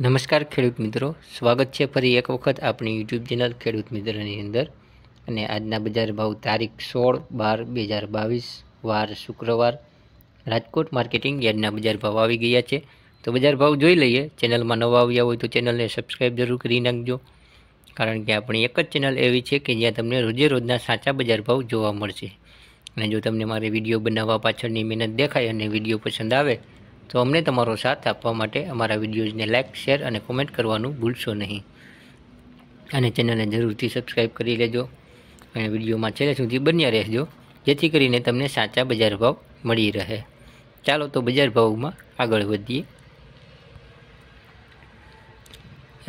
નમસ્કાર ખેડૂત મિત્રો સ્વાગત છે ફરી એક વખત આપણી યુટ્યુબ ચેનલ ખેડૂત મિત્રની અંદર અને આજના બજાર ભાવ તારીખ સોળ બાર બે હજાર બાવીસ વાર શુક્રવાર રાજકોટ માર્કેટિંગ યાદના બજાર ભાવ આવી ગયા છે તો બજાર ભાવ જોઈ લઈએ ચેનલમાં નવા આવ્યા હોય તો ચેનલને સબસ્ક્રાઈબ જરૂર કરી નાખજો કારણ કે આપણી એક જ ચેનલ એવી છે કે જ્યાં તમને રોજે રોજના સાચા બજાર ભાવ જોવા મળશે અને જો તમને મારે વિડીયો બનાવવા પાછળની મહેનત દેખાય અને વિડીયો પસંદ આવે તો અમને તમારો સાથ આપવા માટે અમારા વિડીયોઝને લાઇક શેર અને કોમેન્ટ કરવાનું ભૂલશો નહીં અને ચેનલને જરૂરથી સબસ્ક્રાઈબ કરી લેજો અને વિડીયોમાં છેલ્લે સુધી બન્યા રહેજો જેથી કરીને તમને સાચા બજાર ભાવ મળી રહે ચાલો તો બજાર ભાવમાં આગળ વધીએ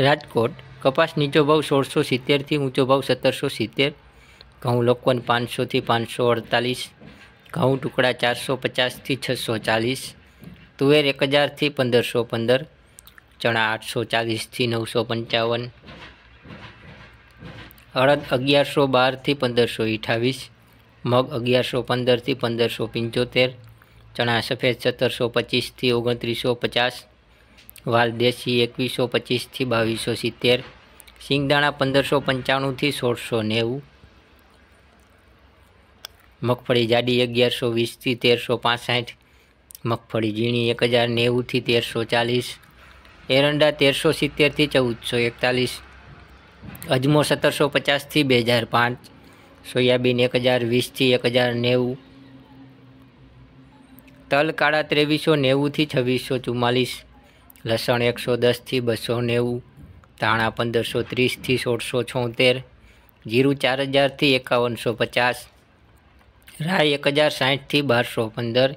રાજકોટ કપાસ નીચો ભાવ સોળસો સિત્તેરથી ઊંચો ભાવ સત્તરસો સિત્તેર ઘઉં લોકવન પાંચસોથી પાંચસો અડતાલીસ ઘઉં ટુકડા ચારસો પચાસથી છસો ચાલીસ તુવેર એક હજારથી પંદરસો પંદર ચણા આઠસો ચાલીસથી નવસો પંચાવન અડદ અગિયારસો બારથી પંદરસો અઠાવીસ મગ અગિયારસો પંદરથી પંદરસો પંચોતેર ચણા સફેદ સત્તરસો પચીસથી ઓગણત્રીસો પચાસ વાલ દેશી એકવીસો પચીસથી બાવીસો સિત્તેર સિંગદાણા પંદરસો પંચાણુંથી સોળસો નેવું મગફળી જાડી અગિયારસો વીસથી તેરસો પાસઠ મગફળી ઝીણી એક હજાર નેવુંથી તેરસો ચાલીસ એરંડા તેરસો સિત્તેરથી ચૌદસો એકતાલીસ અજમો સત્તરસો પચાસથી બે હજાર પાંચ સોયાબીન એક હજાર વીસથી એક હજાર નેવું તલ કાળા ત્રેવીસો નેવુંથી છવ્વીસો ચુમ્માલીસ લસણ એકસો દસથી બસો નેવું ધાણા પંદરસો ત્રીસથી સોળસો છોતેર જીરું ચાર હજારથી એકાવનસો પચાસ રાય એક હજાર સાઠથી બારસો પંદર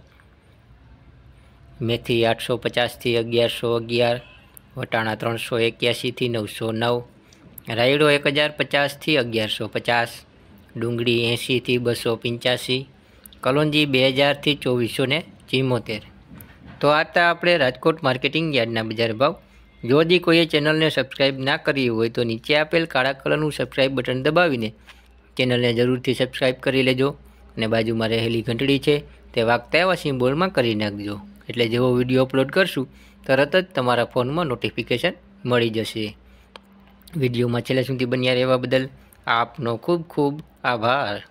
મેથી આઠસો પચાસથી અગિયારસો અગિયાર વટાણા ત્રણસો એક્યાસીથી નવસો નવ રાયડો એક હજાર પચાસથી અગિયારસો પચાસ ડુંગળી એંશીથી બસો પંચ્યાસી કલોંજી બે હજારથી ચોવીસો ને ચિમોતેર તો આતા આપણે રાજકોટ માર્કેટિંગ યાર્ડના બજાર ભાવ જો દી કોઈએ ચેનલને સબસ્ક્રાઈબ ના કરી હોય તો નીચે આપેલ કાળા કલરનું સબસ્ક્રાઈબ બટન દબાવીને ચેનલને જરૂરથી સબસ્ક્રાઈબ કરી લેજો અને બાજુમાં રહેલી ઘંટડી છે તે વાગતા એવા સિમ્બોલમાં કરી નાખજો એટલે જેવો વિડીયો અપલોડ કરશું તરત જ તમારા ફોનમાં નોટિફિકેશન મળી જશે વિડીયોમાં છેલ્લા સુધી બન્યા રહેવા બદલ આપનો ખૂબ ખૂબ આભાર